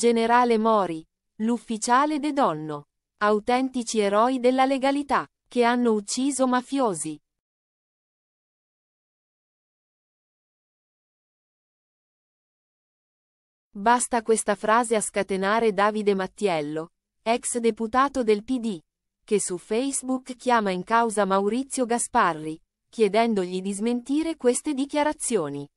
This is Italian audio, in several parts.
generale Mori, l'ufficiale De Donno, autentici eroi della legalità, che hanno ucciso mafiosi. Basta questa frase a scatenare Davide Mattiello, ex deputato del PD, che su Facebook chiama in causa Maurizio Gasparri, chiedendogli di smentire queste dichiarazioni.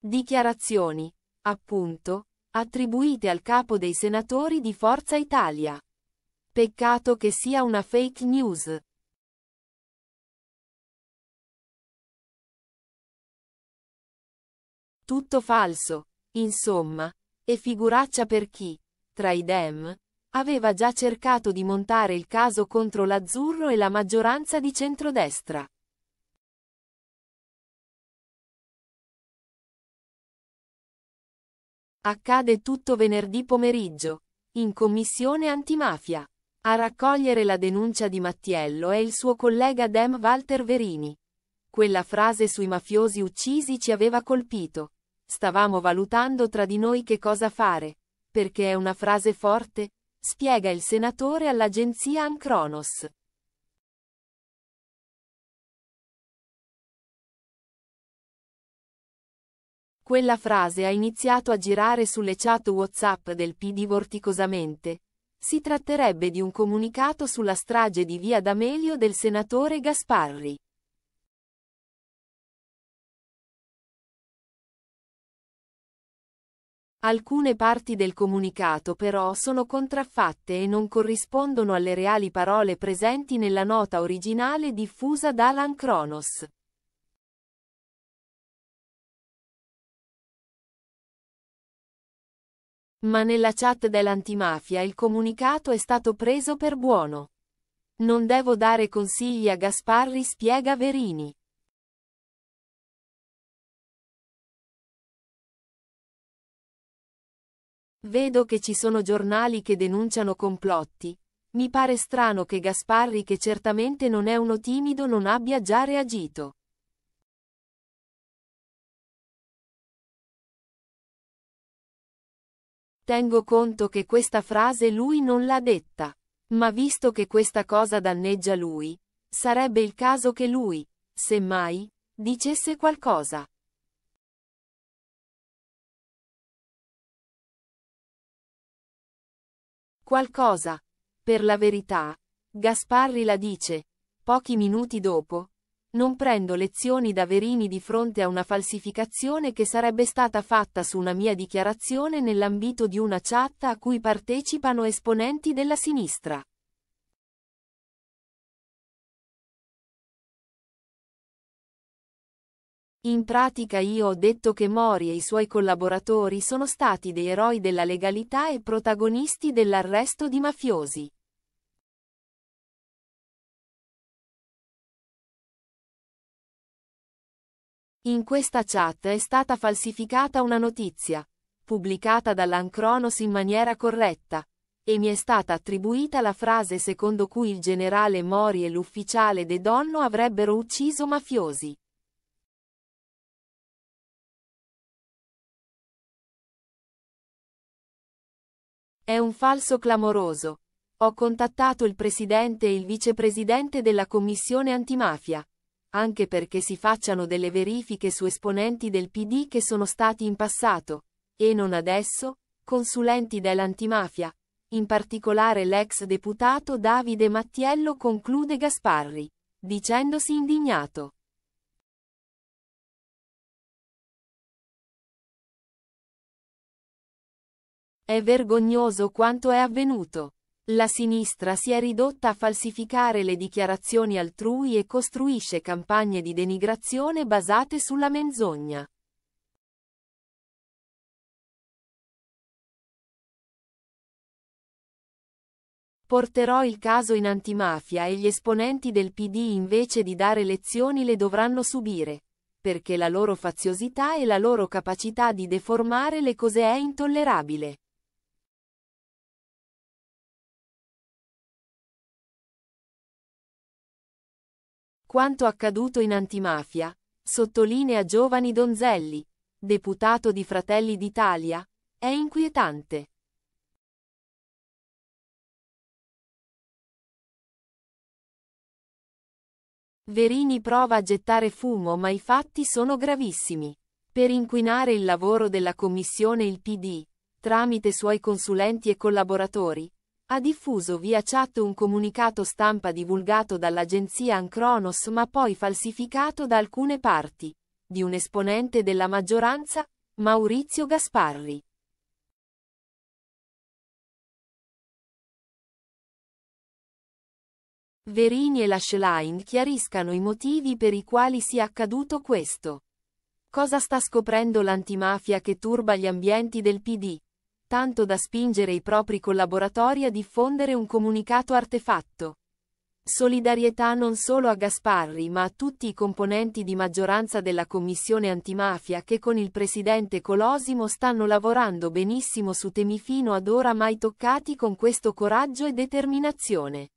Dichiarazioni, appunto, attribuite al capo dei senatori di Forza Italia. Peccato che sia una fake news. Tutto falso, insomma, e figuraccia per chi, tra i Dem, aveva già cercato di montare il caso contro l'azzurro e la maggioranza di centrodestra. Accade tutto venerdì pomeriggio, in commissione antimafia. A raccogliere la denuncia di Mattiello è il suo collega Dem Walter Verini. Quella frase sui mafiosi uccisi ci aveva colpito. Stavamo valutando tra di noi che cosa fare, perché è una frase forte, spiega il senatore all'agenzia Ancronos. Quella frase ha iniziato a girare sulle chat WhatsApp del PD vorticosamente. Si tratterebbe di un comunicato sulla strage di via D'Amelio del senatore Gasparri. Alcune parti del comunicato però sono contraffatte e non corrispondono alle reali parole presenti nella nota originale diffusa da Alan Kronos. Ma nella chat dell'antimafia il comunicato è stato preso per buono. Non devo dare consigli a Gasparri spiega Verini. Vedo che ci sono giornali che denunciano complotti. Mi pare strano che Gasparri che certamente non è uno timido non abbia già reagito. Tengo conto che questa frase lui non l'ha detta. Ma visto che questa cosa danneggia lui, sarebbe il caso che lui, semmai, dicesse qualcosa. Qualcosa. Per la verità, Gasparri la dice, pochi minuti dopo, non prendo lezioni da Verini di fronte a una falsificazione che sarebbe stata fatta su una mia dichiarazione nell'ambito di una chat a cui partecipano esponenti della sinistra. In pratica io ho detto che Mori e i suoi collaboratori sono stati dei eroi della legalità e protagonisti dell'arresto di mafiosi. In questa chat è stata falsificata una notizia, pubblicata dall'Ancronos in maniera corretta, e mi è stata attribuita la frase secondo cui il generale Mori e l'ufficiale De Donno avrebbero ucciso mafiosi. È un falso clamoroso. Ho contattato il presidente e il vicepresidente della commissione antimafia anche perché si facciano delle verifiche su esponenti del PD che sono stati in passato, e non adesso, consulenti dell'antimafia. In particolare l'ex deputato Davide Mattiello conclude Gasparri, dicendosi indignato. È vergognoso quanto è avvenuto. La sinistra si è ridotta a falsificare le dichiarazioni altrui e costruisce campagne di denigrazione basate sulla menzogna. Porterò il caso in antimafia e gli esponenti del PD invece di dare lezioni le dovranno subire, perché la loro faziosità e la loro capacità di deformare le cose è intollerabile. Quanto accaduto in antimafia, sottolinea Giovani Donzelli, deputato di Fratelli d'Italia, è inquietante. Verini prova a gettare fumo ma i fatti sono gravissimi. Per inquinare il lavoro della Commissione il PD, tramite suoi consulenti e collaboratori, ha diffuso via chat un comunicato stampa divulgato dall'agenzia Ancronos ma poi falsificato da alcune parti, di un esponente della maggioranza, Maurizio Gasparri. Verini e Lashline chiariscano i motivi per i quali sia accaduto questo. Cosa sta scoprendo l'antimafia che turba gli ambienti del PD? tanto da spingere i propri collaboratori a diffondere un comunicato artefatto. Solidarietà non solo a Gasparri ma a tutti i componenti di maggioranza della Commissione antimafia che con il presidente Colosimo stanno lavorando benissimo su temi fino ad ora mai toccati con questo coraggio e determinazione.